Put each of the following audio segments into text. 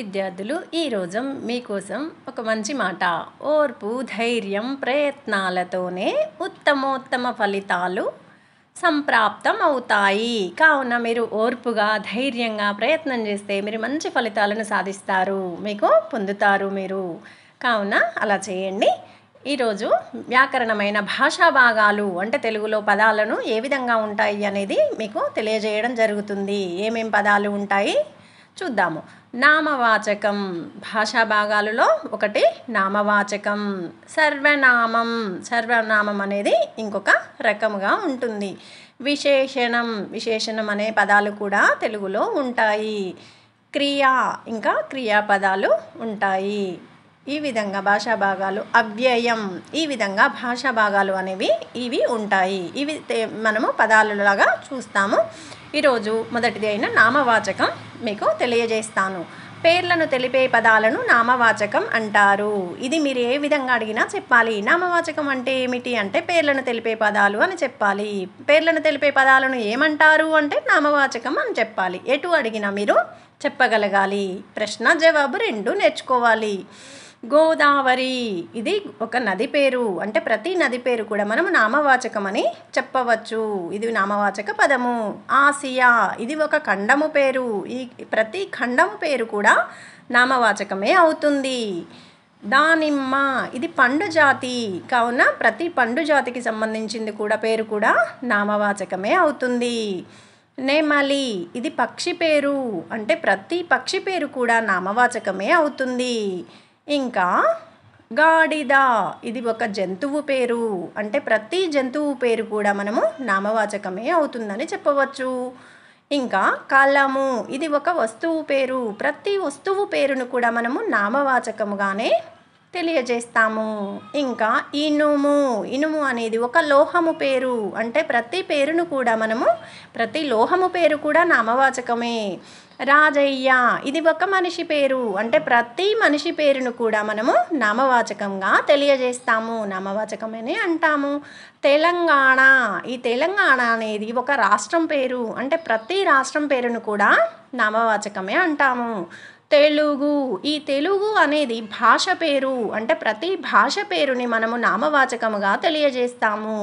విద్యార్థులు ఈరోజు మీకోసం ఒక మంచి మాట ఓర్పు ధైర్యం ప్రయత్నాలతోనే ఉత్తమోత్తమ ఫలితాలు సంప్రాప్తం అవుతాయి కావున మీరు ఓర్పుగా ధైర్యంగా ప్రయత్నం చేస్తే మీరు మంచి ఫలితాలను సాధిస్తారు మీకు పొందుతారు మీరు కావున అలా చేయండి ఈరోజు వ్యాకరణమైన భాషా భాగాలు అంటే తెలుగులో పదాలను ఏ విధంగా ఉంటాయి అనేది మీకు తెలియజేయడం జరుగుతుంది ఏమేం పదాలు ఉంటాయి చూద్దాము నామవాచకం భాషా భాగాలలో ఒకటి నామవాచకం సర్వనామం సర్వనామం అనేది ఇంకొక రకముగా ఉంటుంది విశేషణం విశేషణం అనే పదాలు కూడా తెలుగులో ఉంటాయి క్రియా ఇంకా క్రియాపదాలు ఉంటాయి ఈ విధంగా భాషా భాగాలు అవ్యయం ఈ విధంగా భాషా భాగాలు అనేవి ఇవి ఉంటాయి ఇవి మనము పదాలలాగా చూస్తాము ఈరోజు మొదటిది అయిన నామవాచకం మీకు తెలియజేస్తాను పేర్లను తెలిపే పదాలను నామవాచకం అంటారు ఇది మీరు ఏ విధంగా అడిగినా చెప్పాలి నామవాచకం అంటే ఏమిటి అంటే పేర్లను తెలిపే పదాలు అని చెప్పాలి పేర్లను తెలిపే పదాలను ఏమంటారు అంటే నామవాచకం అని చెప్పాలి ఎటు అడిగినా మీరు చెప్పగలగాలి ప్రశ్న జవాబు రెండు నేర్చుకోవాలి గోదావరి ఇది ఒక నది పేరు అంటే ప్రతి నది పేరు కూడా మనము నామవాచకం అని చెప్పవచ్చు ఇది నామవాచక పదము ఆసియా ఇది ఒక ఖండము పేరు ఈ ప్రతి ఖండము పేరు కూడా నామవాచకమే అవుతుంది దానిమ్మ ఇది పండు జాతి కావున ప్రతి పండు జాతికి సంబంధించింది కూడా పేరు కూడా నామవాచకమే అవుతుంది నేమలి ఇది పక్షి పేరు అంటే ప్రతి పక్షి పేరు కూడా నామవాచకమే అవుతుంది ఇంకా గాడిద ఇది ఒక జంతువు పేరు అంటే ప్రతి జంతువు పేరు కూడా మనము నామవాచకమే అవుతుందని చెప్పవచ్చు ఇంకా కలము ఇది ఒక వస్తువు పేరు ప్రతి వస్తువు పేరును కూడా మనము నామవాచకముగానే తెలియజేస్తాము ఇంకా ఇనుము ఇనుము అనేది ఒక లోహము పేరు అంటే ప్రతి పేరును కూడా మనము ప్రతి లోహము పేరు కూడా నామవాచకమే రాజయ్య ఇది ఒక మనిషి పేరు అంటే ప్రతి మనిషి పేరును కూడా మనము నామవాచకంగా తెలియజేస్తాము నామవాచకమని అంటాము తెలంగాణ ఈ తెలంగాణ అనేది ఒక రాష్ట్రం పేరు అంటే ప్రతి రాష్ట్రం పేరును కూడా నామవాచకమే అంటాము తెలుగు ఈ తెలుగు అనేది భాష పేరు అంటే ప్రతి భాష పేరుని మనము నామవాచకముగా తెలియజేస్తాము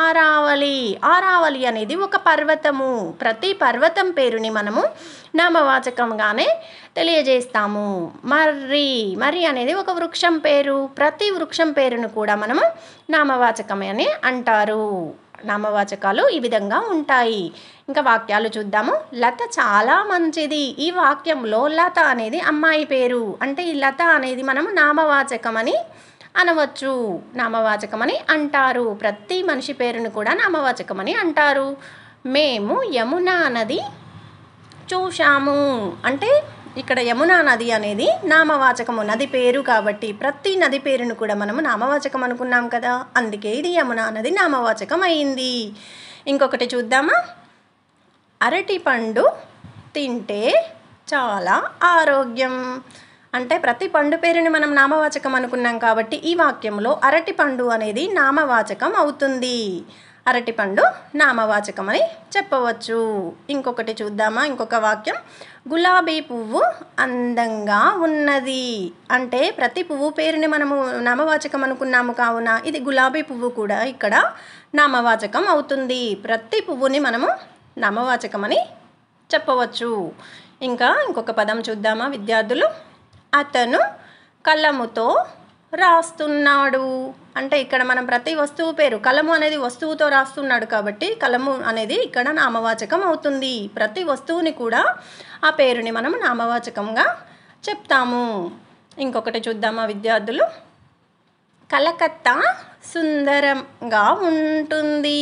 ఆరావళి ఆరావళి అనేది ఒక పర్వతము ప్రతి పర్వతం పేరుని మనము నామవాచకంగానే తెలియజేస్తాము మర్రి మర్రి అనేది ఒక వృక్షం పేరు ప్రతి వృక్షం పేరును కూడా మనము నామవాచకమే అని అంటారు నామవాచకాలు ఈ విధంగా ఉంటాయి ఇంకా వాక్యాలు చూద్దాము లత చాలా మంచిది ఈ వాక్యంలో లత అనేది అమ్మాయి పేరు అంటే ఈ లత అనేది మనము నామవాచకం అని అనవచ్చు నామవాచకమని అంటారు ప్రతి మనిషి పేరును కూడా నామవాచకమని అంటారు మేము యమునా నది చూశాము అంటే ఇక్కడ యమునా నది అనేది నామవాచకము నది పేరు కాబట్టి ప్రతి నది పేరును కూడా మనము నామవాచకం అనుకున్నాం కదా అందుకే ఇది యమునా నది నామవాచకం అయింది ఇంకొకటి చూద్దామా అరటిపండు తింటే చాలా ఆరోగ్యం అంటే ప్రతి పండు పేరుని మనం నామవాచకం అనుకున్నాం కాబట్టి ఈ వాక్యంలో అరటిపండు అనేది నామవాచకం అవుతుంది అరటిపండు నామవాచకం అని చెప్పవచ్చు ఇంకొకటి చూద్దామా ఇంకొక వాక్యం గులాబీ పువ్వు అందంగా ఉన్నది అంటే ప్రతి పువ్వు పేరుని మనము నామవాచకం అనుకున్నాము కావున ఇది గులాబీ పువ్వు కూడా ఇక్కడ నామవాచకం అవుతుంది ప్రతి పువ్వుని మనము నామవాచకమని చెప్పవచ్చు ఇంకా ఇంకొక పదం చూద్దామా విద్యార్థులు అతను కలముతో రాస్తున్నాడు అంటే ఇక్కడ మనం ప్రతి వస్తువు పేరు కలము అనేది వస్తువుతో రాస్తున్నాడు కాబట్టి కలము అనేది ఇక్కడ నామవాచకం అవుతుంది ప్రతి వస్తువుని కూడా ఆ పేరుని మనం నామవాచకంగా చెప్తాము ఇంకొకటి చూద్దామా విద్యార్థులు కలకత్తా సుందరంగా ఉంటుంది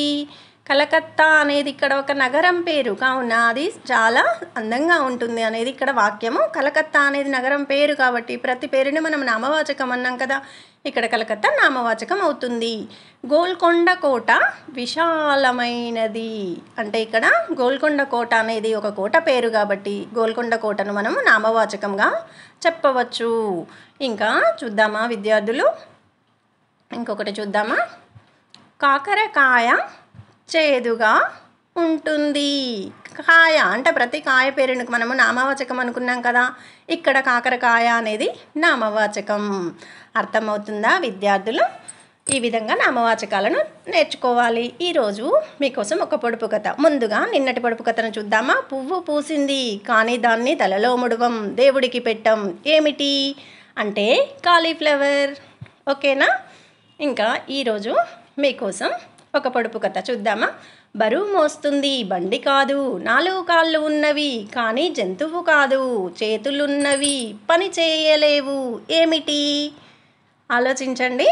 కలకత్తా అనేది ఇక్కడ ఒక నగరం పేరు కావున అది చాలా అందంగా ఉంటుంది అనేది ఇక్కడ వాక్యము కలకత్తా అనేది నగరం పేరు కాబట్టి ప్రతి పేరుని మనం నామవాచకం అన్నాం కదా ఇక్కడ కలకత్తా నామవాచకం అవుతుంది గోల్కొండ కోట విశాలమైనది అంటే ఇక్కడ గోల్కొండ కోట అనేది ఒక కోట పేరు కాబట్టి గోల్కొండ కోటను మనం నామవాచకంగా చెప్పవచ్చు ఇంకా చూద్దామా విద్యార్థులు ఇంకొకటి చూద్దామా కాకరకాయ చేదుగా ఉంటుంది కాయ అంటే ప్రతి కాయ పేరును మనము నామవాచకం అనుకున్నాం కదా ఇక్కడ కాకరకాయ అనేది నామవాచకం అర్థమవుతుందా విద్యార్థులు ఈ విధంగా నామవాచకాలను నేర్చుకోవాలి ఈరోజు మీకోసం ఒక పొడుపు కథ ముందుగా నిన్నటి పొడుపు కథను చూద్దామా పువ్వు పూసింది కానీ దాన్ని తలలో ముడవం దేవుడికి పెట్టం ఏమిటి అంటే కాలీఫ్లవర్ ఓకేనా ఇంకా ఈరోజు మీకోసం ఒక పొడుపు కథ చూద్దామా బరువు మోస్తుంది బండి కాదు నాలుగు కాళ్ళు ఉన్నవి కానీ జంతువు కాదు చేతులున్నవి పని చేయలేవు ఏమిటి ఆలోచించండి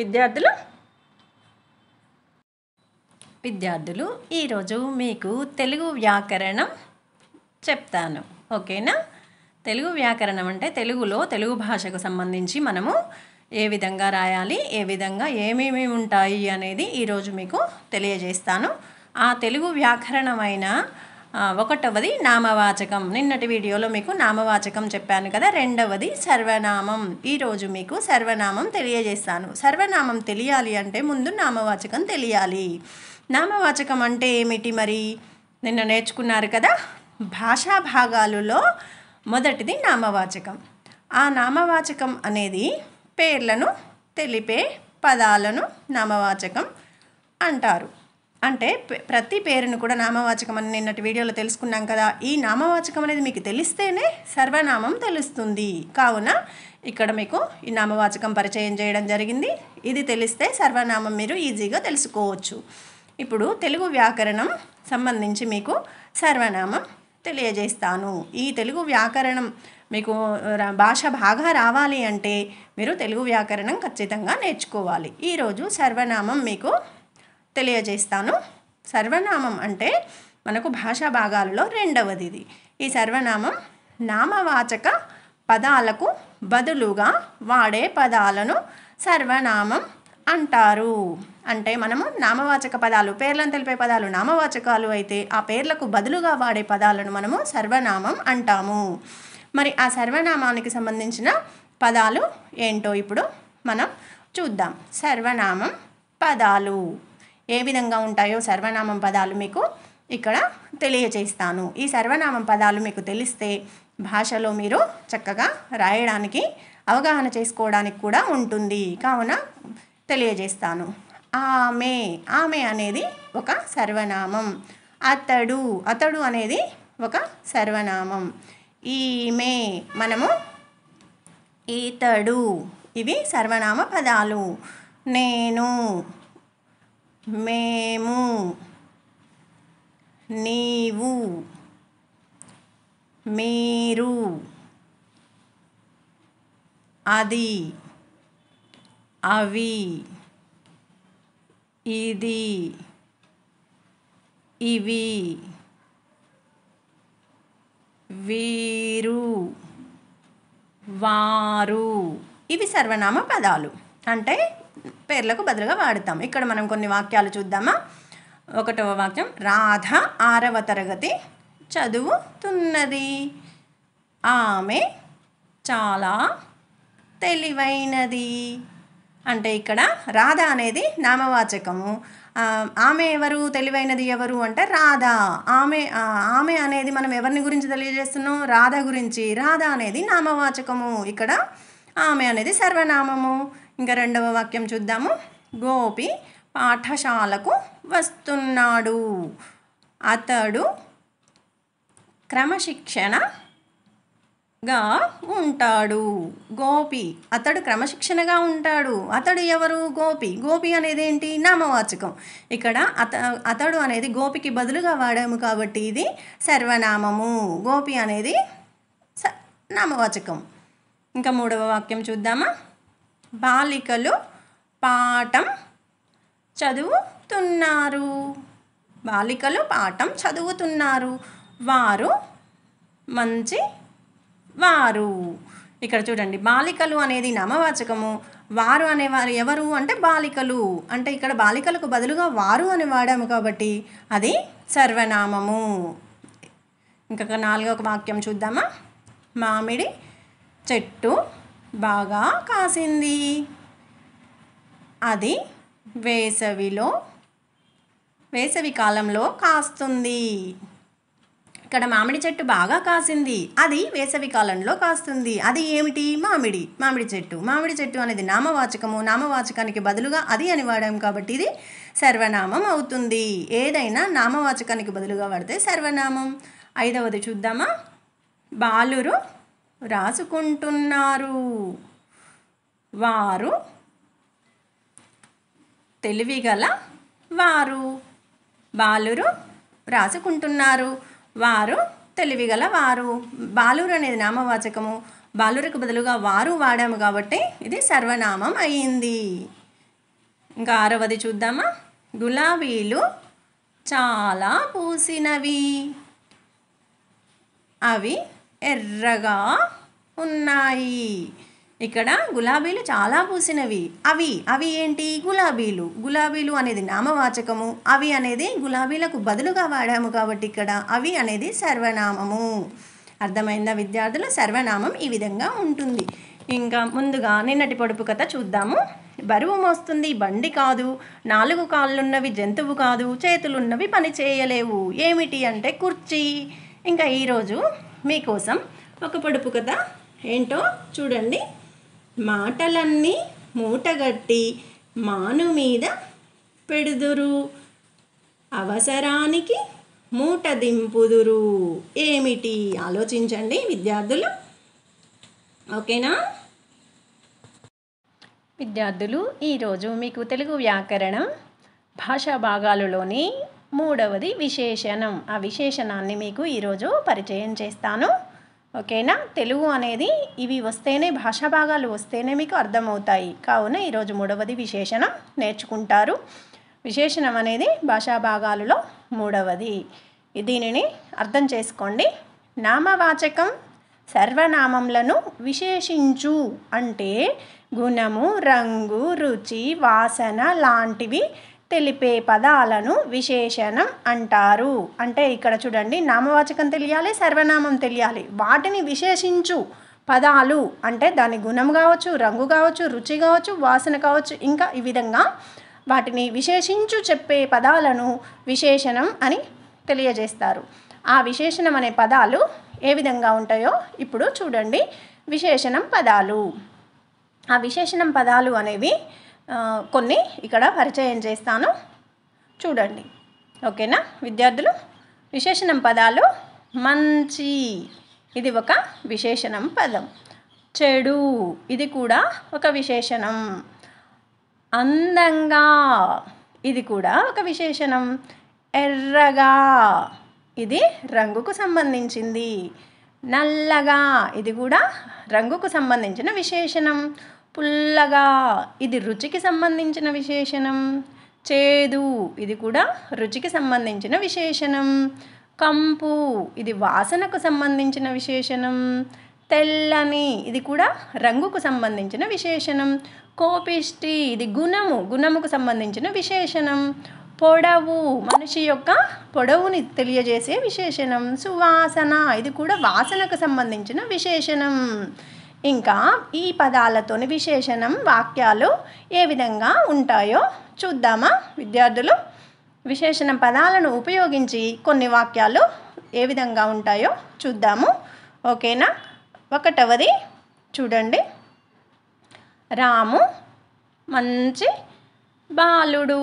విద్యార్థులు విద్యార్థులు ఈరోజు మీకు తెలుగు వ్యాకరణం చెప్తాను ఓకేనా తెలుగు వ్యాకరణం అంటే తెలుగులో తెలుగు భాషకు సంబంధించి మనము ఏ విధంగా రాయాలి ఏ విధంగా ఏమేమి ఉంటాయి అనేది ఈరోజు మీకు తెలియజేస్తాను ఆ తెలుగు వ్యాకరణమైన ఒకటవది నామవాచకం నిన్నటి వీడియోలో మీకు నామవాచకం చెప్పాను కదా రెండవది సర్వనామం ఈరోజు మీకు సర్వనామం తెలియజేస్తాను సర్వనామం తెలియాలి అంటే ముందు నామవాచకం తెలియాలి నామవాచకం అంటే ఏమిటి మరి నిన్న నేర్చుకున్నారు కదా భాషా భాగాలలో మొదటిది నామవాచకం ఆ నామవాచకం అనేది పేర్లను తెలిపే పదాలను నామవాచకం అంటారు అంటే ప్రతి పేరును కూడా నామవాచకం అని నిన్నటి వీడియోలో తెలుసుకున్నాం కదా ఈ నామవాచకం అనేది మీకు తెలిస్తేనే సర్వనామం తెలుస్తుంది కావున ఇక్కడ మీకు ఈ నామవాచకం పరిచయం చేయడం జరిగింది ఇది తెలిస్తే సర్వనామం మీరు ఈజీగా తెలుసుకోవచ్చు ఇప్పుడు తెలుగు వ్యాకరణం సంబంధించి మీకు సర్వనామం తెలియజేస్తాను ఈ తెలుగు వ్యాకరణం మీకు భాష బాగా రావాలి అంటే మీరు తెలుగు వ్యాకరణం ఖచ్చితంగా నేర్చుకోవాలి ఈరోజు సర్వనామం మీకు తెలియజేస్తాను సర్వనామం అంటే మనకు భాషా భాగాలలో రెండవది ఇది ఈ సర్వనామం నామవాచక పదాలకు బదులుగా వాడే పదాలను సర్వనామం అంటారు అంటే మనము నామవాచక పదాలు పేర్లను తెలిపే పదాలు నామవాచకాలు అయితే ఆ పేర్లకు బదులుగా వాడే పదాలను మనము సర్వనామం అంటాము మరి ఆ సర్వనామానికి సంబంధించిన పదాలు ఏంటో ఇప్పుడు మనం చూద్దాం సర్వనామం పదాలు ఏ విధంగా ఉంటాయో సర్వనామం పదాలు మీకు ఇక్కడ తెలియచేస్తాను ఈ సర్వనామం పదాలు మీకు తెలిస్తే భాషలో మీరు చక్కగా రాయడానికి అవగాహన చేసుకోవడానికి కూడా ఉంటుంది కావున తెలియజేస్తాను ఆమె ఆమె అనేది ఒక సర్వనామం అతడు అతడు అనేది ఒక సర్వనామం ఈమె మనము ఈతడు ఇవి సర్వనామ పదాలు నేను మేము నీవు మీరు అది అవి ఇది ఇవి వీరు వారు ఇవి సర్వనామ పదాలు అంటే పేర్లకు బదులుగా వాడతాం ఇక్కడ మనం కొన్ని వాక్యాలు చూద్దామా ఒకటవ వాక్యం రాధ ఆరవ తరగతి చదువుతున్నది ఆమె చాలా తెలివైనది అంటే ఇక్కడ రాధ అనేది నామవాచకము ఆమె ఎవరు తెలివైనది ఎవరు అంటే రాధ ఆమె ఆమె అనేది మనం ఎవరిని గురించి తెలియజేస్తున్నాం రాధ గురించి రాధ అనేది నామవాచకము ఇక్కడ ఆమె అనేది సర్వనామము ఇంకా రెండవ వాక్యం చూద్దాము గోపి పాఠశాలకు వస్తున్నాడు అతడు క్రమశిక్షణ గా ఉంటాడు గోపి అతడు క్రమశిక్షణగా ఉంటాడు అతడు ఎవరు గోపి గోపి అనేది ఏంటి నామవాచకం ఇక్కడ అత అతడు అనేది గోపికి బదులుగా వాడాము కాబట్టి ఇది సర్వనామము గోపి అనేది నామవాచకం ఇంకా మూడవ వాక్యం చూద్దామా బాలికలు పాఠం చదువుతున్నారు బాలికలు పాఠం చదువుతున్నారు వారు మంచి వారు ఇక్కడ చూడండి బాలికలు అనేది నామవాచకము వారు అనేవారు ఎవరు అంటే బాలికలు అంటే ఇక్కడ బాలికలకు బదులుగా వారు అని వాడాము కాబట్టి అది సర్వనామము ఇంకొక నాలుగో వాక్యం చూద్దామా మామిడి చెట్టు బాగా కాసింది అది వేసవిలో వేసవి కాలంలో కాస్తుంది ఇక్కడ మామిడి చెట్టు బాగా కాసింది అది వేసవి కాలంలో కాస్తుంది అది ఏమిటి మామిడి మామిడి చెట్టు మామిడి చెట్టు అనేది నామవాచకము నామవాచకానికి బదులుగా అది అని వాడాం కాబట్టి ఇది సర్వనామం అవుతుంది ఏదైనా నామవాచకానికి బదులుగా వాడితే సర్వనామం ఐదవది చూద్దామా బాలురు రాసుకుంటున్నారు వారు తెలివిగల వారు బాలురు రాసుకుంటున్నారు వారు తెలివిగల వారు బాలురు అనేది నామవాచకము బాలురకు బదులుగా వారు వాడాము కాబట్టి ఇది సర్వనామం అయింది ఇంకా ఆరవది చూద్దామా గులాబీలు చాలా పూసినవి అవి ఎర్రగా ఉన్నాయి ఇక్కడ గులాబీలు చాలా పూసినవి అవి అవి ఏంటి గులాబీలు గులాబీలు అనేది నామవాచకము అవి అనేది గులాబీలకు బదులుగా వాడాము కాబట్టి ఇక్కడ అవి అనేది సర్వనామము అర్థమైందా విద్యార్థుల సర్వనామం ఈ విధంగా ఉంటుంది ఇంకా ముందుగా నిన్నటి పొడుపు కథ చూద్దాము బరువు మోస్తుంది బండి కాదు నాలుగు కాళ్ళున్నవి జంతువు కాదు చేతులున్నవి పని చేయలేవు ఏమిటి అంటే కుర్చీ ఇంకా ఈరోజు మీకోసం ఒక పొడుపు కథ ఏంటో చూడండి మాటలన్నీ మూటగట్టి మాను మీద పెడుదురు అవసరానికి మూట దింపుదురు ఏమిటి ఆలోచించండి విద్యార్థులు ఓకేనా విద్యార్థులు ఈరోజు మీకు తెలుగు వ్యాకరణం భాషా భాగాలలోని మూడవది విశేషణం ఆ విశేషణాన్ని మీకు ఈరోజు పరిచయం చేస్తాను ఓకేనా తెలుగు అనేది ఇవి వస్తేనే భాషా భాగాలు వస్తేనే మీకు అర్థమవుతాయి కావున ఈరోజు మూడవది విశేషణం నేర్చుకుంటారు విశేషణం అనేది భాషా భాగాలలో మూడవది దీనిని అర్థం చేసుకోండి నామవాచకం సర్వనామంలను విశేషించు అంటే గుణము రంగు రుచి వాసన లాంటివి తెలిపే పదాలను విశేషణం అంటారు అంటే ఇక్కడ చూడండి నామవాచకం తెలియాలి సర్వనామం తెలియాలి వాటిని విశేషించు పదాలు అంటే దాని గుణం కావచ్చు రంగు కావచ్చు రుచి కావచ్చు వాసన కావచ్చు ఇంకా ఈ విధంగా వాటిని విశేషించు చెప్పే పదాలను విశేషణం అని తెలియజేస్తారు ఆ విశేషణం అనే పదాలు ఏ విధంగా ఉంటాయో ఇప్పుడు చూడండి విశేషణం పదాలు ఆ విశేషణం పదాలు అనేవి కొన్ని ఇక్కడ పరిచయం చేస్తాను చూడండి ఓకేనా విద్యార్థులు విశేషణం పదాలు మంచి ఇది ఒక విశేషణం పదం చెడు ఇది కూడా ఒక విశేషణం అందంగా ఇది కూడా ఒక విశేషణం ఎర్రగా ఇది రంగుకు సంబంధించింది నల్లగా ఇది కూడా రంగుకు సంబంధించిన విశేషణం పుల్లగా ఇది రుచికి సంబంధించిన విశేషణం చేదు ఇది కూడా రుచికి సంబంధించిన విశేషణం కంపు ఇది వాసనకు సంబంధించిన విశేషణం తెల్లని ఇది కూడా రంగుకు సంబంధించిన విశేషణం కోపిష్టి ఇది గుణము గుణముకు సంబంధించిన విశేషణం పొడవు మనిషి యొక్క పొడవుని తెలియజేసే విశేషణం సువాసన ఇది కూడా వాసనకు సంబంధించిన విశేషణం ఇంకా ఈ పదాలతోని విశేషణం వాక్యాలు ఏ విధంగా ఉంటాయో చూద్దామా విద్యార్థులు విశేషణ పదాలను ఉపయోగించి కొన్ని వాక్యాలు ఏ విధంగా ఉంటాయో చూద్దాము ఓకేనా ఒకటవది చూడండి రాము మంచి బాలుడు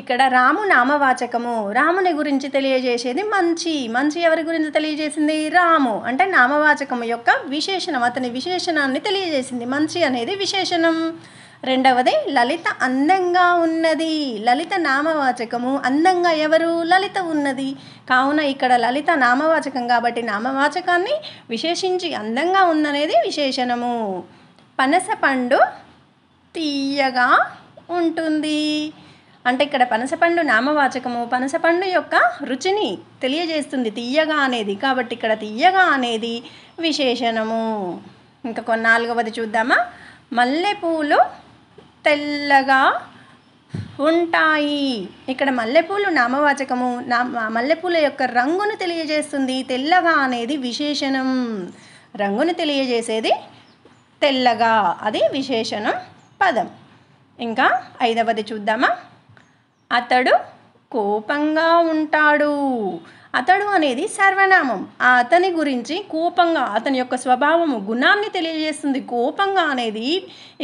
ఇక్కడ రాము నామవాచకము రాముని గురించి తెలియజేసేది మంచి మంచి ఎవరి గురించి తెలియజేసింది రాము అంటే నామవాచకము యొక్క విశేషణం అతని విశేషణాన్ని తెలియజేసింది మంచి అనేది విశేషణం రెండవది లలిత అందంగా ఉన్నది లలిత నామవాచకము అందంగా ఎవరు లలిత ఉన్నది కావున ఇక్కడ లలిత నామవాచకం కాబట్టి నామవాచకాన్ని విశేషించి అందంగా ఉందనేది విశేషణము పనసపండు తీయగా ఉంటుంది అంటే ఇక్కడ పనసపండు నామవాచకము పనసపండు యొక్క రుచిని తెలియజేస్తుంది తీయగా అనేది కాబట్టి ఇక్కడ తీయగా అనేది విశేషణము ఇంకా నాలుగవది చూద్దామా మల్లెపూలు తెల్లగా ఉంటాయి ఇక్కడ మల్లెపూలు నామవాచకము నా మల్లెపూల యొక్క రంగును తెలియజేస్తుంది తెల్లగా అనేది విశేషణం రంగును తెలియజేసేది తెల్లగా అది విశేషణం పదం ఇంకా ఐదవది చూద్దామా అతడు కోపంగా ఉంటాడు అతడు అనేది సర్వనామం అతని గురించి కోపంగా అతని యొక్క స్వభావము గుణాన్ని తెలియజేస్తుంది కోపంగా అనేది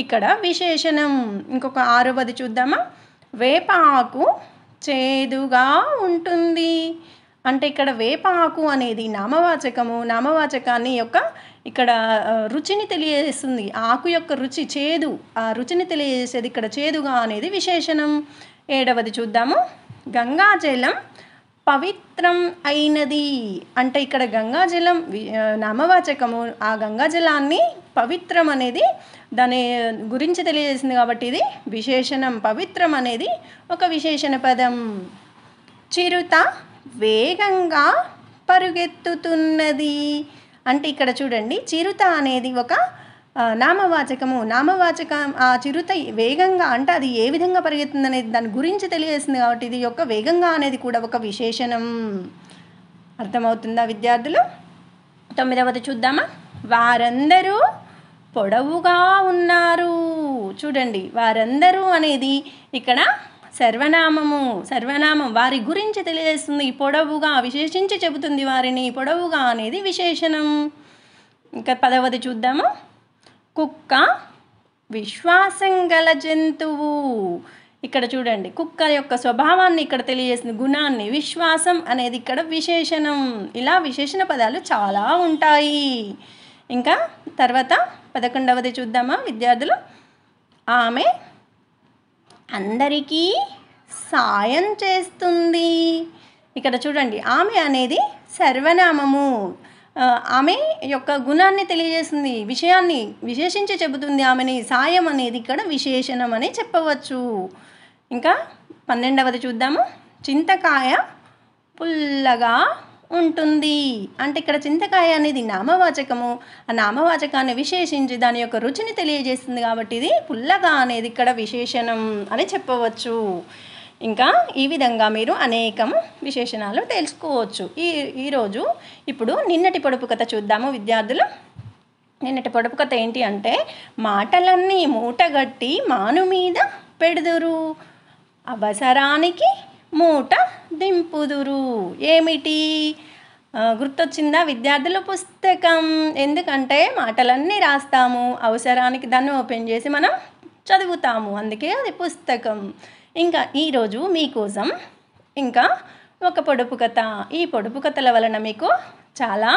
ఇక్కడ విశేషణం ఇంకొక ఆరవది చూద్దామా వేప ఆకు చేదుగా ఉంటుంది అంటే ఇక్కడ వేప ఆకు అనేది నామవాచకము నామవాచకాన్ని యొక్క ఇక్కడ రుచిని తెలియజేస్తుంది ఆకు యొక్క రుచి చేదు ఆ రుచిని తెలియజేసేది ఇక్కడ చేదుగా అనేది విశేషణం ఏడవది చూద్దాము గంగాజలం పవిత్రం అయినది అంటే ఇక్కడ గంగాజలం నామవాచకము ఆ గంగాజలాన్ని పవిత్రం అనేది దాని గురించి తెలియజేసింది కాబట్టి ఇది విశేషణం పవిత్రం అనేది ఒక విశేషణ పదం చిరుత వేగంగా పరుగెత్తుతున్నది అంటే ఇక్కడ చూడండి చిరుత అనేది ఒక నామవాచకము నామవాచక ఆ చిరుత వేగంగా అంటే అది ఏ విధంగా పరిగెత్తుంది అనేది దాని గురించి తెలియజేస్తుంది కాబట్టి ఇది యొక్క వేగంగా అనేది కూడా ఒక విశేషణం అర్థమవుతుందా విద్యార్థులు తొమ్మిదవది చూద్దామా వారందరూ పొడవుగా ఉన్నారు చూడండి వారందరూ అనేది ఇక్కడ సర్వనామము సర్వనామం వారి గురించి తెలియజేస్తుంది పొడవుగా విశేషించి చెబుతుంది వారిని పొడవుగా అనేది విశేషణం ఇంకా పదవది చూద్దాము కుక్క విశ్వాసం గల జంతువు ఇక్కడ చూడండి కుక్క యొక్క స్వభావాన్ని ఇక్కడ తెలియజేసిన గుణాన్ని విశ్వాసం అనేది ఇక్కడ విశేషణం ఇలా విశేషణ పదాలు చాలా ఉంటాయి ఇంకా తర్వాత పదకొండవది చూద్దామా విద్యార్థులు ఆమె అందరికీ సాయం చేస్తుంది ఇక్కడ చూడండి ఆమె అనేది సర్వనామము ఆమె యొక్క గుణాన్ని తెలియజేసింది విషయాన్ని విశేషించి చెబుతుంది ఆమెని సాయం అనేది ఇక్కడ విశేషణం అని చెప్పవచ్చు ఇంకా పన్నెండవది చూద్దాము చింతకాయ పుల్లగా ఉంటుంది అంటే ఇక్కడ చింతకాయ అనేది నామవాచకము ఆ నామవాచకాన్ని విశేషించి దాని యొక్క రుచిని తెలియజేస్తుంది కాబట్టి ఇది పుల్లగా అనేది ఇక్కడ విశేషణం అని చెప్పవచ్చు ఇంకా ఈ విధంగా మీరు అనేకం విశేషణాలు తెలుసుకోవచ్చు ఈ ఈరోజు ఇప్పుడు నిన్నటి పొడుపు కథ చూద్దాము విద్యార్థులు నిన్నటి పొడుపు కథ ఏంటి అంటే మాటలన్నీ మూటగట్టి మాను మీద పెడుదురు అవసరానికి మూట దింపుదురు ఏమిటి గుర్తొచ్చిందా విద్యార్థుల పుస్తకం ఎందుకంటే మాటలన్నీ రాస్తాము అవసరానికి దాన్ని ఓపెన్ చేసి మనం చదువుతాము అందుకే అది పుస్తకం ఇంకా ఈరోజు మీకోసం ఇంకా ఒక పొడుపు కథ ఈ పొడుపు కథల వలన మీకు చాలా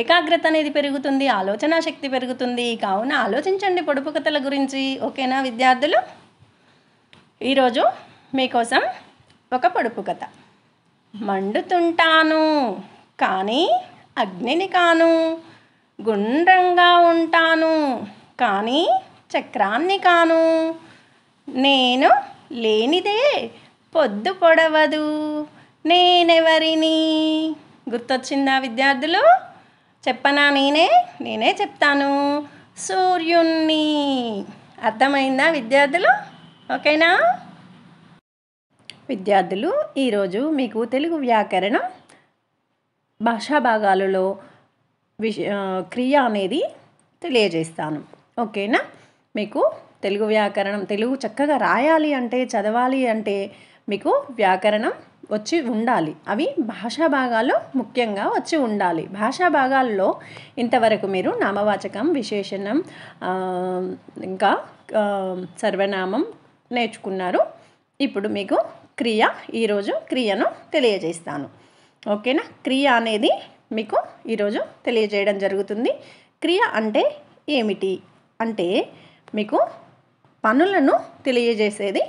ఏకాగ్రత అనేది పెరుగుతుంది ఆలోచన శక్తి పెరుగుతుంది కావున ఆలోచించండి పొడుపు కథల గురించి ఓకేనా విద్యార్థులు ఈరోజు మీకోసం ఒక పొడుపు కథ మండుతుంటాను కానీ అగ్నిని కాను గుండ్రంగా ఉంటాను కానీ చక్రాన్ని కాను నేను లేనిదే పొద్దు పొడవదు నేనెవరిని గుర్తొచ్చిందా విద్యార్థులు చెప్పనా నేనే నేనే చెప్తాను సూర్యుణ్ణి అర్థమైందా విద్యార్థులు ఓకేనా విద్యార్థులు ఈరోజు మీకు తెలుగు వ్యాకరణం భాషా భాగాలలో విష క్రియ అనేది తెలియజేస్తాను ఓకేనా మీకు తెలుగు వ్యాకరణం తెలుగు చక్కగా రాయాలి అంటే చదవాలి అంటే మీకు వ్యాకరణం వచ్చి ఉండాలి అవి భాషా భాగాలు ముఖ్యంగా వచ్చి ఉండాలి భాషా భాగాల్లో ఇంతవరకు మీరు నామవాచకం విశేషణం ఇంకా సర్వనామం నేర్చుకున్నారు ఇప్పుడు మీకు క్రియ ఈరోజు క్రియను తెలియజేస్తాను ఓకేనా క్రియ అనేది మీకు ఈరోజు తెలియజేయడం జరుగుతుంది క్రియ అంటే ఏమిటి అంటే మీకు పనులను తెలియజేసేది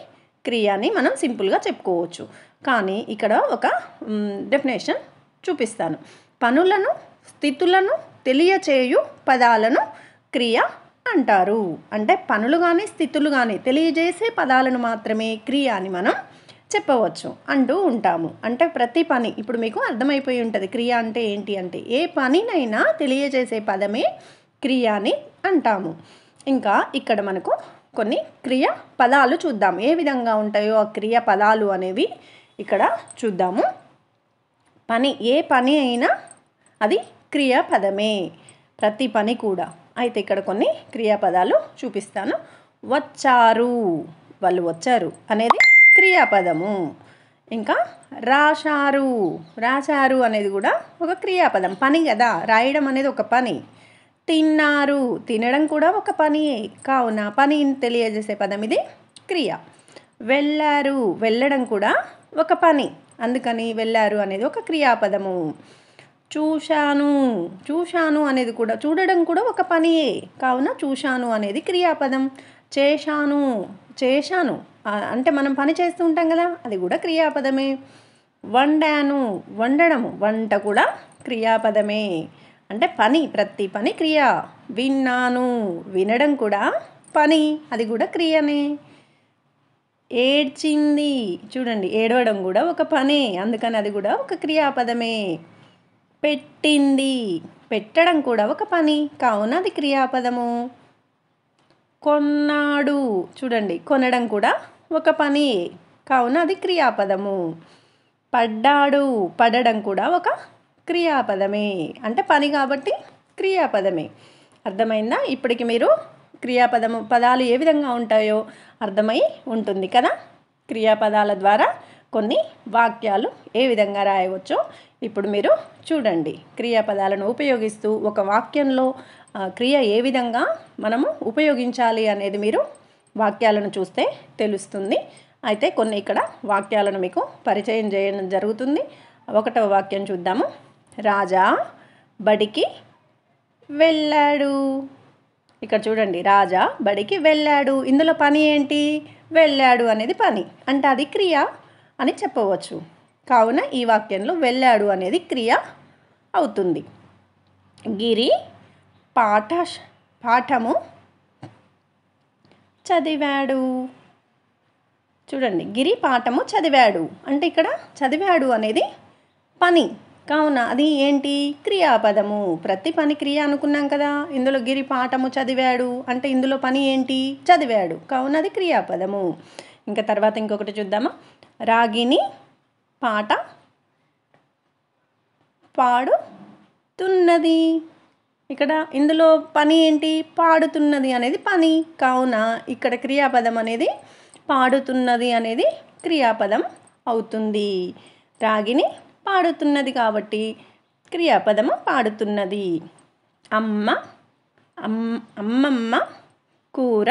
క్రియ అని మనం సింపుల్గా చెప్పుకోవచ్చు కానీ ఇక్కడ ఒక డెఫినేషన్ చూపిస్తాను పనులను స్థితులను తెలియచేయు పదాలను క్రియ అంటారు అంటే పనులు కానీ స్థితులు కానీ తెలియజేసే పదాలను మాత్రమే క్రియ అని మనం చెప్పవచ్చు అంటూ ఉంటాము అంటే ప్రతి పని ఇప్పుడు మీకు అర్థమైపోయి ఉంటుంది క్రియ అంటే ఏంటి అంటే ఏ పనినైనా తెలియజేసే పదమే క్రియ అని అంటాము ఇంకా ఇక్కడ మనకు కొన్ని క్రియ పదాలు చూద్దాం ఏ విధంగా ఉంటాయో ఆ క్రియ పదాలు అనేవి ఇక్కడ చూద్దాము పని ఏ పని అయినా అది క్రియాపదమే ప్రతి పని కూడా అయితే ఇక్కడ కొన్ని క్రియాపదాలు చూపిస్తాను వచ్చారు వాళ్ళు వచ్చారు అనేది క్రియాపదము ఇంకా రాశారు రాశారు అనేది కూడా ఒక క్రియాపదం పని కదా రాయడం అనేది ఒక పని తిన్నారు తినడం కూడా ఒక పనియే కావున పని తెలియజేసే పదం ఇది క్రియ వెళ్ళారు వెళ్ళడం కూడా ఒక పని అందుకని వెళ్ళారు అనేది ఒక క్రియాపదము చూశాను చూశాను అనేది కూడా చూడడం కూడా ఒక పనియే కావున చూశాను అనేది క్రియాపదం చేశాను చేశాను అంటే మనం పని చేస్తూ ఉంటాం కదా అది కూడా క్రియాపదమే వండాను వండడము వంట కూడా క్రియాపదమే అంటే పని ప్రతి పని క్రియ విన్నాను వినడం కూడా పని అది కూడా క్రియనే ఏడ్చింది చూడండి ఏడవడం కూడా ఒక పనే అందుకని అది కూడా ఒక క్రియాపదమే పెట్టింది పెట్టడం కూడా ఒక పని కావున అది క్రియాపదము కొన్నాడు చూడండి కొనడం కూడా ఒక పని కావున అది క్రియాపదము పడ్డాడు పడడం కూడా ఒక క్రియాపదమే అంటే పని కాబట్టి క్రియాపదమే అర్థమైందా ఇప్పటికి మీరు క్రియాపదము పదాలు ఏ విధంగా ఉంటాయో అర్థమై ఉంటుంది కదా క్రియాపదాల ద్వారా కొన్ని వాక్యాలు ఏ విధంగా రాయవచ్చో ఇప్పుడు మీరు చూడండి క్రియాపదాలను ఉపయోగిస్తూ ఒక వాక్యంలో క్రియ ఏ విధంగా మనము ఉపయోగించాలి అనేది మీరు వాక్యాలను చూస్తే తెలుస్తుంది అయితే కొన్ని ఇక్కడ వాక్యాలను మీకు పరిచయం చేయడం జరుగుతుంది ఒకటవ వాక్యం చూద్దాము రాజా బడికి వెళ్ళాడు ఇక్కడ చూడండి రాజా బడికి వెళ్ళాడు ఇందులో పని ఏంటి వెళ్ళాడు అనేది పని అంటే అది క్రియ అని చెప్పవచ్చు కావున ఈ వాక్యంలో వెళ్ళాడు అనేది క్రియ అవుతుంది గిరి పాఠ పాఠము చదివాడు చూడండి గిరి పాఠము చదివాడు అంటే ఇక్కడ చదివాడు అనేది పని కావున అది ఏంటి క్రియాపదము ప్రతి పని క్రియ అనుకున్నాం కదా ఇందులో గిరి పాఠము చదివాడు అంటే ఇందులో పని ఏంటి చదివాడు కావున అది క్రియాపదము ఇంకా తర్వాత ఇంకొకటి చూద్దామా రాగిని పాట పాడుతున్నది ఇక్కడ ఇందులో పని ఏంటి పాడుతున్నది అనేది పని కావున ఇక్కడ క్రియాపదం అనేది పాడుతున్నది అనేది క్రియాపదం అవుతుంది రాగిని పాడుతున్నది కాబట్టి క్రియాపదము పాడుతున్నది అమ్మ అమ్మమ్మ కూర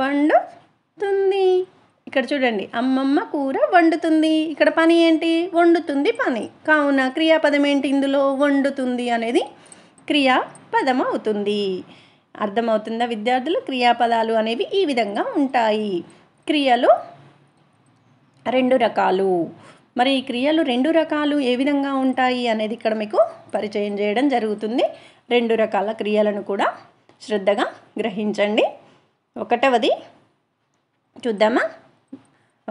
వండుతుంది ఇక్కడ చూడండి అమ్మమ్మ కూర వండుతుంది ఇక్కడ పని ఏంటి వండుతుంది పని కావున క్రియాపదం ఏంటి ఇందులో వండుతుంది అనేది క్రియాపదం అవుతుంది అర్థమవుతుందా విద్యార్థులు క్రియాపదాలు అనేవి ఈ విధంగా ఉంటాయి క్రియలు రెండు రకాలు మరి ఈ క్రియలు రెండు రకాలు ఏ విధంగా ఉంటాయి అనేది ఇక్కడ మీకు పరిచయం చేయడం జరుగుతుంది రెండు రకాల క్రియలను కూడా శ్రద్ధగా గ్రహించండి ఒకటవది చూద్దామా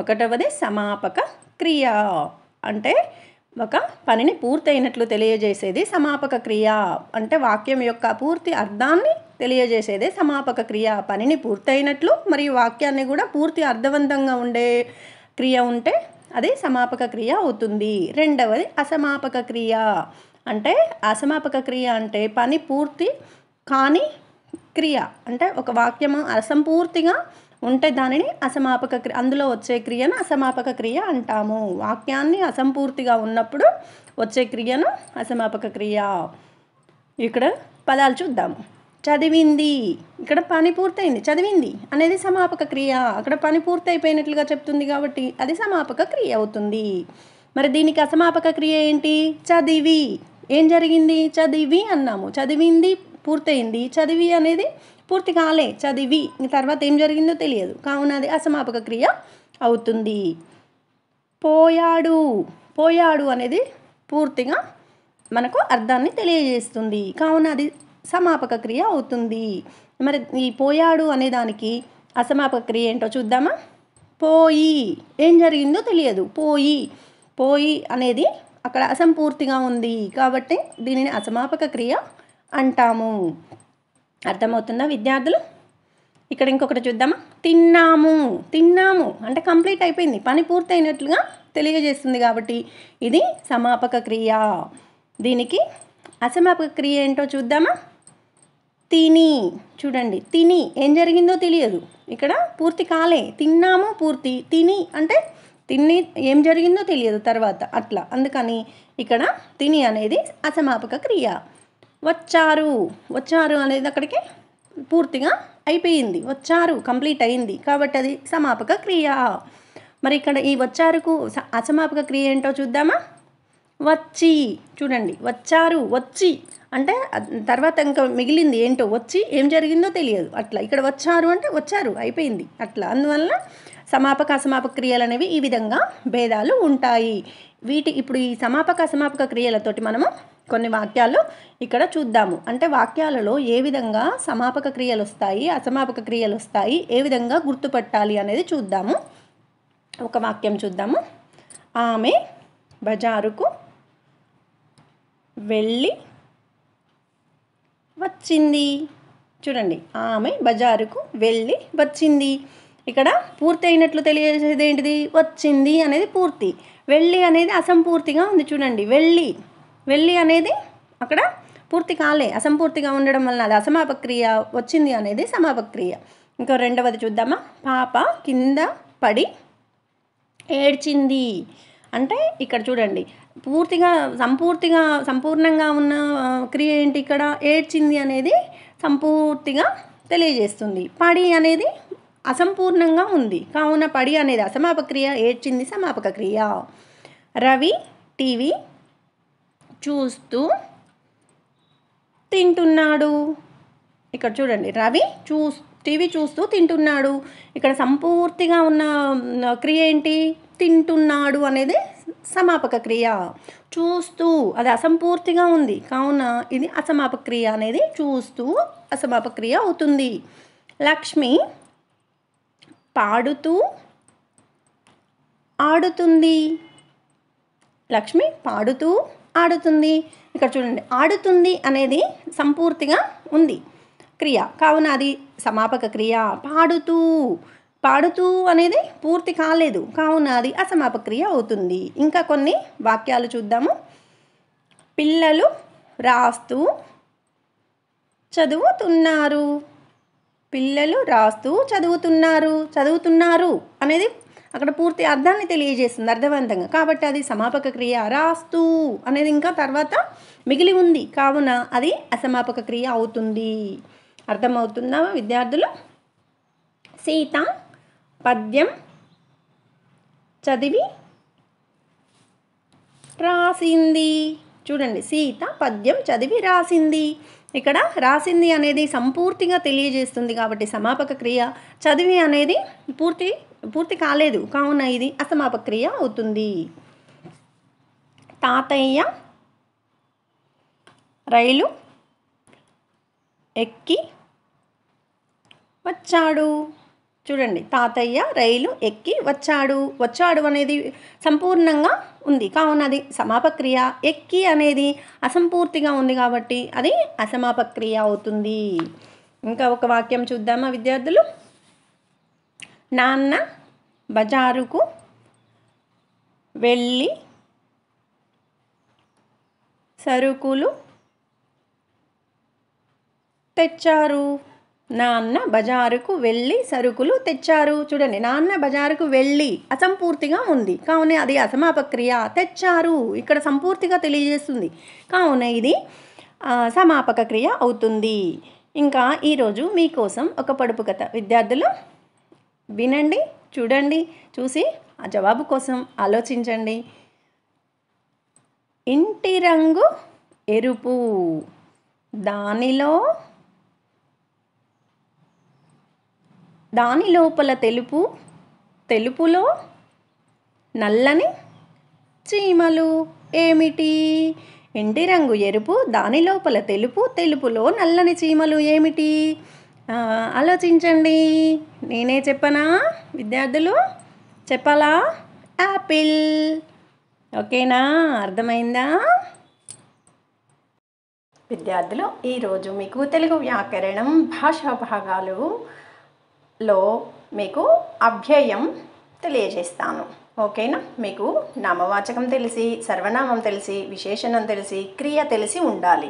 ఒకటవది సమాపక క్రియ అంటే ఒక పనిని పూర్తయినట్లు తెలియజేసేది సమాపక క్రియ అంటే వాక్యం యొక్క పూర్తి అర్థాన్ని తెలియజేసేదే సమాపక క్రియ పనిని పూర్తయినట్లు మరియు వాక్యాన్ని కూడా పూర్తి అర్థవంతంగా ఉండే క్రియ ఉంటే అది సమాపక క్రియ అవుతుంది రెండవది అసమాపక క్రియ అంటే అసమాపక క్రియ అంటే పని పూర్తి కాని క్రియ అంటే ఒక వాక్యము అసంపూర్తిగా ఉంటే దానిని అసమాపక క్రియ అందులో వచ్చే క్రియను అసమాపక క్రియ అంటాము వాక్యాన్ని అసంపూర్తిగా ఉన్నప్పుడు వచ్చే క్రియను అసమాపక క్రియ ఇక్కడ పదాలు చూద్దాము చదివింది ఇక్కడ పని పూర్తయింది చదివింది అనేది సమాపక క్రియ అక్కడ పని పూర్తయిపోయినట్లుగా చెప్తుంది కాబట్టి అది సమాపక క్రియ అవుతుంది మరి దీనికి అసమాపక క్రియ ఏంటి చదివి ఏం జరిగింది చదివి అన్నాము చదివింది పూర్తయింది చదివి అనేది పూర్తి కాలే చదివి తర్వాత ఏం జరిగిందో తెలియదు కావున అది అసమాపక క్రియ అవుతుంది పోయాడు పోయాడు అనేది పూర్తిగా మనకు అర్థాన్ని తెలియజేస్తుంది కావున అది సమాపక క్రియ అవుతుంది మరి ఈ పోయాడు అనేదానికి అసమాపక క్రియ ఏంటో చూద్దామా పోయి ఏం జరిగిందో తెలియదు పోయి పోయి అనేది అక్కడ అసంపూర్తిగా ఉంది కాబట్టి దీనిని అసమాపక క్రియ అంటాము అర్థమవుతుందా విద్యార్థులు ఇక్కడ ఇంకొకటి చూద్దామా తిన్నాము తిన్నాము అంటే కంప్లీట్ అయిపోయింది పని పూర్తయినట్లుగా తెలియజేస్తుంది కాబట్టి ఇది సమాపక క్రియ దీనికి అసమాపక క్రియ ఏంటో చూద్దామా తిని చూడండి తిని ఏం జరిగిందో తెలియదు ఇక్కడ పూర్తి కాలే తిన్నాము పూర్తి తిని అంటే తిని ఏం జరిగిందో తెలియదు తర్వాత అట్లా అందుకని ఇక్కడ తిని అనేది అసమాపక క్రియ వచ్చారు వచ్చారు అనేది అక్కడికి పూర్తిగా అయిపోయింది వచ్చారు కంప్లీట్ అయింది కాబట్టి అది సమాపక క్రియ మరి ఇక్కడ ఈ వచ్చారుకు అసమాపక క్రియ ఏంటో చూద్దామా వచ్చి చూడండి వచ్చారు వచ్చి అంటే తర్వాత ఇంకా మిగిలింది ఏంటో వచ్చి ఏం జరిగిందో తెలియదు అట్లా ఇక్కడ వచ్చారు అంటే వచ్చారు అయిపోయింది అట్లా అందువల్ల సమాపక అసమాపక క్రియలు అనేవి ఈ విధంగా భేదాలు ఉంటాయి వీటి ఇప్పుడు ఈ సమాపక అసమాపక క్రియలతోటి మనము కొన్ని వాక్యాలు ఇక్కడ చూద్దాము అంటే వాక్యాలలో ఏ విధంగా సమాపక క్రియలు వస్తాయి అసమాపక క్రియలు వస్తాయి ఏ విధంగా గుర్తుపట్టాలి అనేది చూద్దాము ఒక వాక్యం చూద్దాము ఆమె బజారుకు వెళ్ళి వచ్చింది చూడండి ఆమె బజారుకు వెళ్ళి వచ్చింది ఇక్కడ పూర్తి అయినట్లు తెలియజేసేది ఏంటిది వచ్చింది అనేది పూర్తి వెళ్ళి అనేది అసంపూర్తిగా ఉంది చూడండి వెళ్ళి వెళ్ళి అనేది అక్కడ పూర్తి కాలే అసంపూర్తిగా ఉండడం వలన అది అసమాపక్రియ వచ్చింది అనేది సమాపక్రియ ఇంకో రెండవది చూద్దామా పాప కింద పడి ఏడ్చింది అంటే ఇక్కడ చూడండి పూర్తిగా సంపూర్తిగా సంపూర్ణంగా ఉన్న క్రియ ఏంటి ఇక్కడ ఏడ్చింది అనేది సంపూర్తిగా తెలియజేస్తుంది పడి అనేది అసంపూర్ణంగా ఉంది కావున పడి అనేది అసమాపక్రియ ఏడ్చింది సమాపక క్రియ రవి టీవీ చూస్తూ తింటున్నాడు ఇక్కడ చూడండి రవి చూ టీవీ చూస్తూ తింటున్నాడు ఇక్కడ సంపూర్తిగా ఉన్న క్రియ ఏంటి తింటున్నాడు అనేది సమాపక క్రియ చూస్తూ అది అసంపూర్తిగా ఉంది కావున ఇది అసమాపక క్రియ అనేది చూస్తూ అసమాపక క్రియ అవుతుంది లక్ష్మి పాడుతూ ఆడుతుంది లక్ష్మి పాడుతూ ఆడుతుంది ఇక్కడ చూడండి ఆడుతుంది అనేది సంపూర్తిగా ఉంది క్రియ కావున అది సమాపక క్రియ పాడుతూ పాడుతూ అనేది పూర్తి కాలేదు కావున అది అసమాపక్రియ అవుతుంది ఇంకా కొన్ని వాక్యాలు చూద్దాము పిల్లలు రాస్తూ చదువుతున్నారు పిల్లలు రాస్తూ చదువుతున్నారు చదువుతున్నారు అనేది అక్కడ పూర్తి అర్థాన్ని తెలియజేస్తుంది అర్థవంతంగా కాబట్టి అది సమాపక క్రియ రాస్తూ అనేది ఇంకా తర్వాత మిగిలి ఉంది కావున అది అసమాపక క్రియ అవుతుంది అర్థమవుతుందా విద్యార్థులు సీత పద్యం చదివి రాసింది చూడండి సీత పద్యం చదివి రాసింది ఇక్కడ రాసింది అనేది సంపూర్తిగా తెలియజేస్తుంది కాబట్టి సమాపక క్రియ చదివి అనేది పూర్తి పూర్తి కాలేదు కావున ఇది అసమాపక క్రియ అవుతుంది తాతయ్య రైలు ఎక్కి వచ్చాడు చూడండి తాతయ్య రైలు ఎక్కి వచ్చాడు వచ్చాడు అనేది సంపూర్ణంగా ఉంది కావున అది సమాపక్రియ ఎక్కి అనేది అసంపూర్తిగా ఉంది కాబట్టి అది అసమాపక్రియ అవుతుంది ఇంకా ఒక వాక్యం చూద్దామా విద్యార్థులు నాన్న బజారుకు వెళ్ళి సరుకులు తెచ్చారు నాన్న బజారుకు వెళ్ళి సరుకులు తెచ్చారు చూడండి నాన్న బజారుకు వెళ్ళి అసంపూర్తిగా ఉంది కావున అది అసమాపక్రియ తెచ్చారు ఇక్కడ సంపూర్తిగా తెలియజేస్తుంది కావున ఇది సమాపక క్రియ అవుతుంది ఇంకా ఈరోజు మీకోసం ఒక పడుపు కథ విద్యార్థులు వినండి చూడండి చూసి ఆ జవాబు కోసం ఆలోచించండి ఇంటి రంగు ఎరుపు దానిలో దాని లోపల తెలుపు తెలుపులో నల్లని చీమలు ఏమిటి ఎండి రంగు ఎరుపు దాని లోపల తెలుపు తెలుపులో నల్లని చీమలు ఏమిటి ఆలోచించండి నేనే చెప్పనా విద్యార్థులు చెప్పాలా యాపిల్ ఓకేనా అర్థమైందా విద్యార్థులు ఈరోజు మీకు తెలుగు వ్యాకరణం భాషా భాగాలు లో మీకు అభ్యయం తెలియజేస్తాను ఓకేనా మీకు నామవాచకం తెలిసి సర్వనామం తెలిసి విశేషణం తెలిసి క్రియ తెలిసి ఉండాలి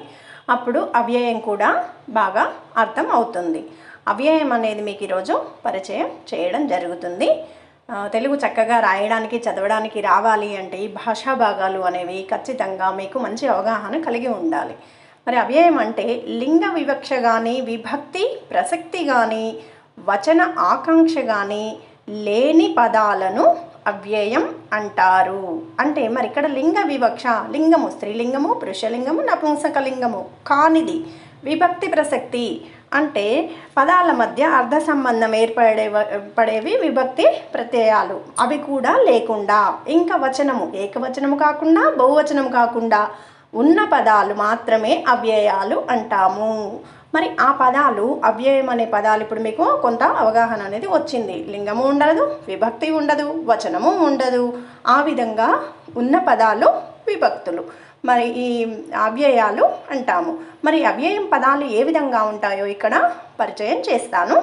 అప్పుడు అవ్యయం కూడా బాగా అర్థం అవుతుంది అవ్యయం అనేది మీకు ఈరోజు పరిచయం చేయడం జరుగుతుంది తెలుగు చక్కగా రాయడానికి చదవడానికి రావాలి అంటే ఈ భాషా భాగాలు అనేవి ఖచ్చితంగా మీకు మంచి అవగాహన కలిగి ఉండాలి మరి అవ్యయం అంటే లింగ వివక్ష కానీ విభక్తి ప్రసక్తి కానీ వచన ఆకాంక్ష కానీ లేని పదాలను అవ్యయం అంటారు అంటే మరి ఇక్కడ లింగ వివక్ష లింగము స్త్రీలింగము పురుషలింగము నపుంసకలింగము కానిది విభక్తి ప్రసక్తి అంటే పదాల మధ్య అర్ధ సంబంధం ఏర్పడే పడేవి విభక్తి ప్రత్యయాలు అవి కూడా లేకుండా ఇంకా వచనము ఏకవచనము కాకుండా బహువచనము కాకుండా ఉన్న పదాలు మాత్రమే అవ్యయాలు అంటాము మరి ఆ పదాలు అవ్యయం అనే పదాలు ఇప్పుడు మీకు కొంత అవగాహన అనేది వచ్చింది లింగము ఉండదు విభక్తి ఉండదు వచనము ఉండదు ఆ విధంగా ఉన్న పదాలు విభక్తులు మరి ఈ అవ్యయాలు అంటాము మరి అవ్యయం పదాలు ఏ విధంగా ఉంటాయో ఇక్కడ పరిచయం చేస్తాను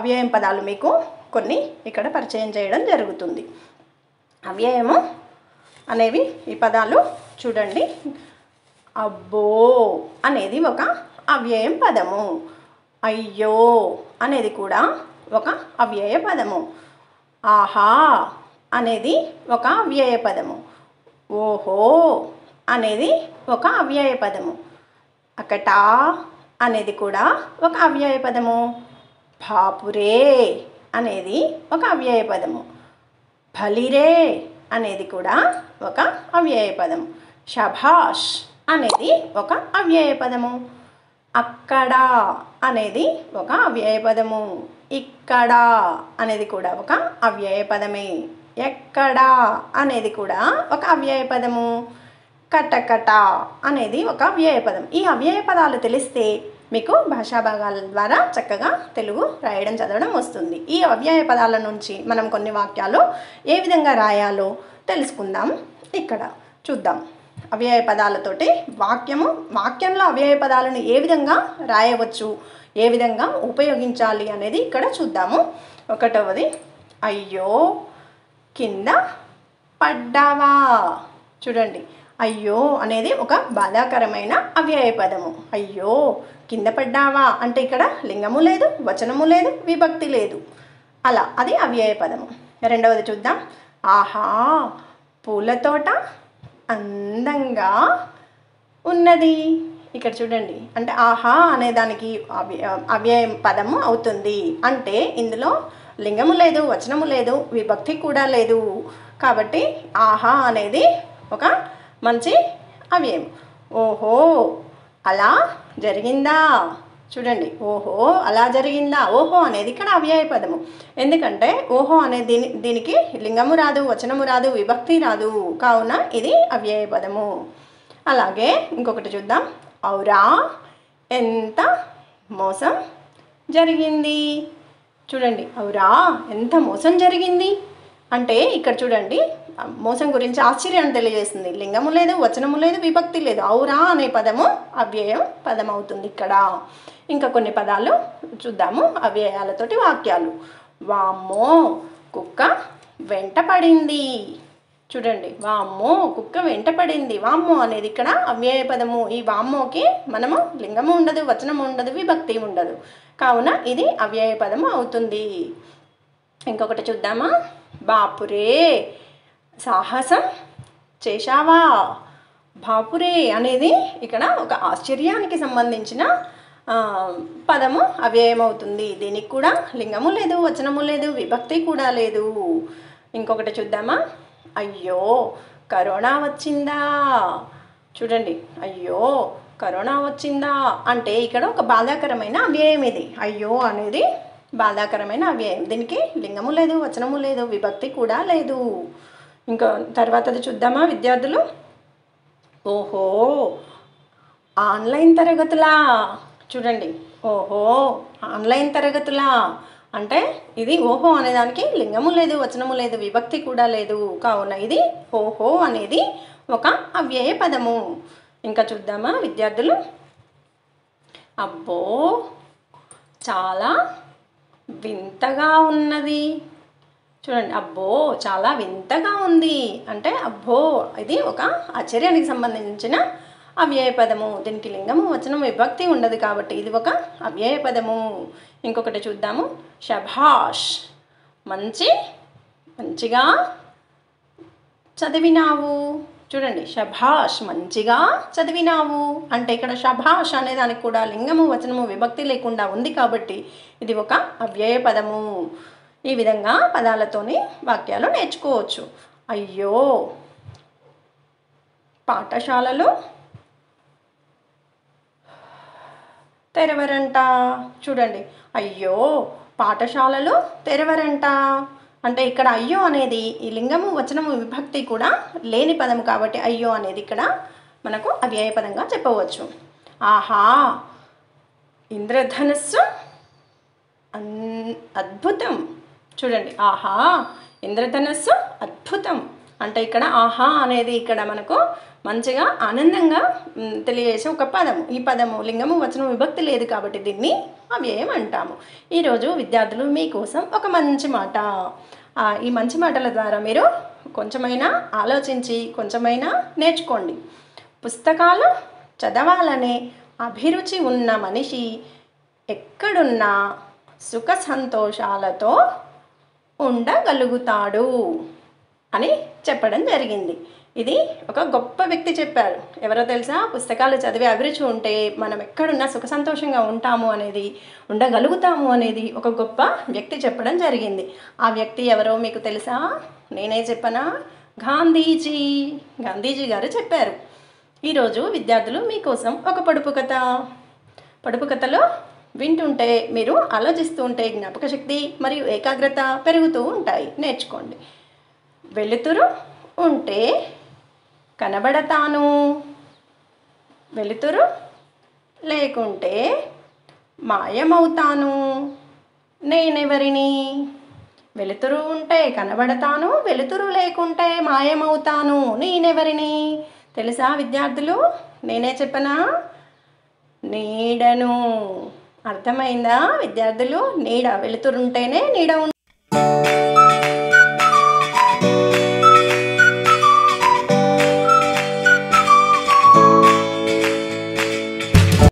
అవ్యయం పదాలు మీకు కొన్ని ఇక్కడ పరిచయం చేయడం జరుగుతుంది అవ్యయము అనేవి ఈ పదాలు చూడండి అబ్బో అనేది ఒక అవ్యయం పదము అయ్యో అనేది కూడా ఒక అవ్యయ పదము ఆహా అనేది ఒక అవ్యయ పదము ఓహో అనేది ఒక అవ్యయ పదము అకటా అనేది కూడా ఒక అవ్యయ పదము బాపురే అనేది ఒక అవ్యయ పదము భలిరే అనేది కూడా ఒక అవ్యయ పదము షభాష్ అనేది ఒక అవ్యయ పదము అక్కడ అనేది ఒక అవ్యయపదము ఇక్కడ అనేది కూడా ఒక అవ్యయపదమే ఎక్కడ అనేది కూడా ఒక అవ్యయపదము కటకట అనేది ఒక అవ్యయపదం ఈ అవ్యయపదాలు తెలిస్తే మీకు భాషా భాగాల ద్వారా చక్కగా తెలుగు రాయడం చదవడం వస్తుంది ఈ అవ్యయ పదాల నుంచి మనం కొన్ని వాక్యాలు ఏ విధంగా రాయాలో తెలుసుకుందాం ఇక్కడ చూద్దాం అవ్యయ పదాలతోటి వాక్యము వాక్యంలో అవ్యయ పదాలను ఏ విధంగా రాయవచ్చు ఏ విధంగా ఉపయోగించాలి అనేది ఇక్కడ చూద్దాము ఒకటవది అయ్యో కింద పడ్డావా చూడండి అయ్యో అనేది ఒక బాధాకరమైన అవ్యయ పదము అయ్యో కింద పడ్డావా అంటే ఇక్కడ లింగము లేదు వచనము లేదు విభక్తి లేదు అలా అది అవ్యయ పదము రెండవది చూద్దాం ఆహా పూల తోట అందంగా ఉన్నది ఇక్కడ చూడండి అంటే ఆహా అనే దానికి అవ్య అవ్యయం పదము అవుతుంది అంటే ఇందులో లింగము లేదు వచనము లేదు విభక్తి కూడా లేదు కాబట్టి ఆహా అనేది ఒక మంచి అవ్యయం ఓహో అలా జరిగిందా చూడండి ఓహో అలా జరిగిందా ఓహో అనేది ఇక్కడ అవ్యయ పదము ఎందుకంటే ఓహో అనే దీని దీనికి లింగము రాదు వచనము రాదు విభక్తి రాదు కావున ఇది అవ్యయ పదము అలాగే ఇంకొకటి చూద్దాం ఔరా ఎంత మోసం జరిగింది చూడండి ఔరా ఎంత మోసం జరిగింది అంటే ఇక్కడ చూడండి మోసం గురించి ఆశ్చర్యాన్ని తెలియజేస్తుంది లింగము లేదు వచనము లేదు విభక్తి లేదు ఔరా అనే పదము అవ్యయం పదం అవుతుంది ఇక్కడ ఇంకా కొన్ని పదాలు చూద్దాము అవ్యయాలతోటి వాక్యాలు వామ్మో కుక్క వెంట పడింది చూడండి వామ్మో కుక్క వెంట పడింది వామ్మో అనేది ఇక్కడ అవ్యయ పదము ఈ వామ్మోకి మనము లింగము ఉండదు వచనము ఉండదు విభక్తి ఉండదు కావున ఇది అవ్యయ పదము అవుతుంది ఇంకొకటి చూద్దామా బాపురే సాహసం చేశావా బాపురే అనేది ఇక్కడ ఒక ఆశ్చర్యానికి సంబంధించిన పదము అవ్యయమవుతుంది దీనికి కూడా లింగము లేదు వచనము లేదు విభక్తి కూడా లేదు ఇంకొకటి చూద్దామా అయ్యో కరోనా వచ్చిందా చూడండి అయ్యో కరోనా వచ్చిందా అంటే ఇక్కడ ఒక బాధాకరమైన అవ్యయం ఇది అయ్యో అనేది బాధాకరమైన అవ్యయం దీనికి లింగము లేదు వచనము లేదు విభక్తి కూడా లేదు ఇంకా తర్వాతది చూద్దామా విద్యార్థులు ఓహో ఆన్లైన్ తరగతులా చూడండి ఓహో ఆన్లైన్ తరగతులా అంటే ఇది ఓహో అనేదానికి లింగము లేదు వచనము లేదు విభక్తి కూడా లేదు కావున ఇది ఓహో అనేది ఒక అవ్యయ పదము ఇంకా చూద్దామా విద్యార్థులు అబ్బో చాలా వింతగా ఉన్నది చూడండి అబ్బో చాలా వింతగా ఉంది అంటే అబ్బో ఇది ఒక ఆశ్చర్యానికి సంబంధించిన అవ్యయ పదము దీనికి లింగము వచనం విభక్తి ఉండదు కాబట్టి ఇది ఒక అవ్యయ పదము ఇంకొకటి చూద్దాము శభాష్ మంచి మంచిగా చదివినావు చూడండి శభాష్ మంచిగా చదివినావు అంటే ఇక్కడ శభాష్ అనే దానికి కూడా లింగము వచనము విభక్తి లేకుండా ఉంది కాబట్టి ఇది ఒక అవ్యయ పదము ఈ విధంగా పదాలతోని వాక్యాలు నేర్చుకోవచ్చు అయ్యో పాఠశాలలో తెరవరంట చూడండి అయ్యో పాఠశాలలు తెరవరంట అంటే ఇక్కడ అయ్యో అనేది ఈ లింగము వచనము విభక్తి కూడా లేని పదము కాబట్టి అయ్యో అనేది ఇక్కడ మనకు అవ్యయపదంగా చెప్పవచ్చు ఆహా ఇంద్రధనస్సు అద్భుతం చూడండి ఆహా ఇంద్రధనస్సు అద్భుతం అంటే ఇక్కడ ఆహా అనేది ఇక్కడ మనకు మంచిగా ఆనందంగా తెలియజేసే ఒక పదము ఈ పదము లింగము వచనం విభక్తి లేదు కాబట్టి దీన్ని అవ్యయం అంటాము ఈరోజు విద్యార్థులు మీకోసం ఒక మంచి మాట ఈ మంచి మాటల ద్వారా మీరు కొంచెమైనా ఆలోచించి కొంచెమైనా నేర్చుకోండి పుస్తకాలు చదవాలనే అభిరుచి ఉన్న మనిషి ఎక్కడున్నా సుఖ సంతోషాలతో ఉండగలుగుతాడు అని చెప్పడం జరిగింది ఇది ఒక గొప్ప వ్యక్తి చెప్పారు ఎవరో తెలుసా పుస్తకాలు చదివి అభిరుచి ఉంటే మనం ఎక్కడున్నా సుఖ సంతోషంగా ఉంటాము అనేది ఉండగలుగుతాము అనేది ఒక గొప్ప వ్యక్తి చెప్పడం జరిగింది ఆ వ్యక్తి ఎవరో మీకు తెలుసా నేనే చెప్పనా గాంధీజీ గాంధీజీ గారు చెప్పారు ఈరోజు విద్యార్థులు మీకోసం ఒక పొడుపు కథ పొడుపు కథలో వింటుంటే మీరు ఆలోచిస్తూ ఉంటే జ్ఞాపక శక్తి మరియు ఏకాగ్రత పెరుగుతూ ఉంటాయి నేర్చుకోండి వెలుతురు ఉంటే కనబడతాను వెలుతురు లేకుంటే మాయమవుతాను నేనెవరిని వెలుతురు ఉంటే కనబడతాను వెలుతురు లేకుంటే మాయమవుతాను నేనెవరిని తెలుసా విద్యార్థులు నేనే చెప్పనా నీడను అర్థమైందా విద్యార్థులు నీడ వెలుతురుంటేనే నీడ